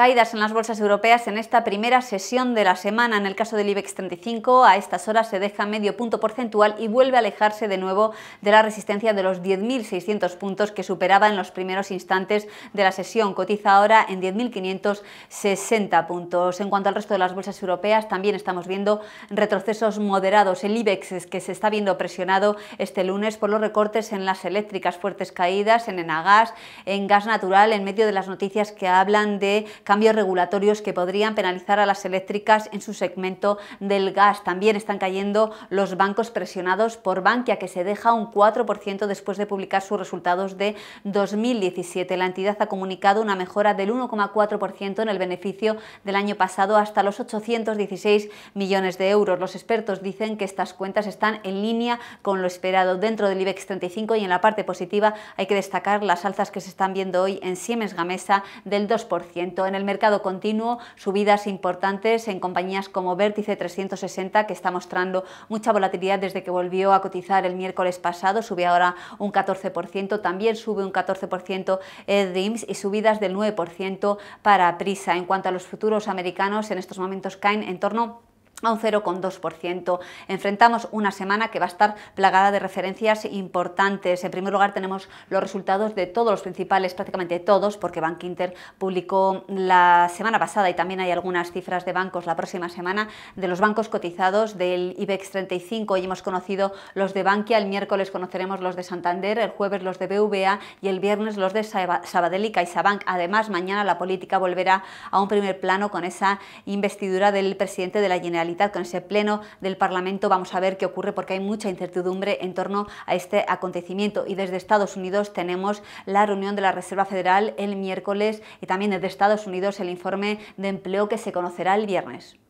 Caídas en las bolsas europeas en esta primera sesión de la semana. En el caso del IBEX 35, a estas horas se deja medio punto porcentual y vuelve a alejarse de nuevo de la resistencia de los 10.600 puntos que superaba en los primeros instantes de la sesión. Cotiza ahora en 10.560 puntos. En cuanto al resto de las bolsas europeas, también estamos viendo retrocesos moderados. El IBEX es que se está viendo presionado este lunes por los recortes en las eléctricas, fuertes caídas en Enagás, en gas natural, en medio de las noticias que hablan de cambios regulatorios que podrían penalizar a las eléctricas en su segmento del gas. También están cayendo los bancos presionados por Bankia, que se deja un 4% después de publicar sus resultados de 2017. La entidad ha comunicado una mejora del 1,4% en el beneficio del año pasado hasta los 816 millones de euros. Los expertos dicen que estas cuentas están en línea con lo esperado dentro del IBEX 35 y en la parte positiva hay que destacar las alzas que se están viendo hoy en Siemens Gamesa del 2%. En el mercado continuo, subidas importantes en compañías como Vértice 360, que está mostrando mucha volatilidad desde que volvió a cotizar el miércoles pasado, sube ahora un 14%, también sube un 14% DIMS y subidas del 9% para Prisa. En cuanto a los futuros americanos, en estos momentos caen en torno a un 0,2%. Enfrentamos una semana que va a estar plagada de referencias importantes. En primer lugar tenemos los resultados de todos los principales, prácticamente todos, porque Bank Inter publicó la semana pasada y también hay algunas cifras de bancos la próxima semana de los bancos cotizados del IBEX 35. Hoy hemos conocido los de Bankia, el miércoles conoceremos los de Santander, el jueves los de BVA y el viernes los de Sabadell y CaixaBank. Además, mañana la política volverá a un primer plano con esa investidura del presidente de la Generalitat con ese pleno del Parlamento. Vamos a ver qué ocurre porque hay mucha incertidumbre en torno a este acontecimiento. Y desde Estados Unidos tenemos la reunión de la Reserva Federal el miércoles y también desde Estados Unidos el informe de empleo que se conocerá el viernes.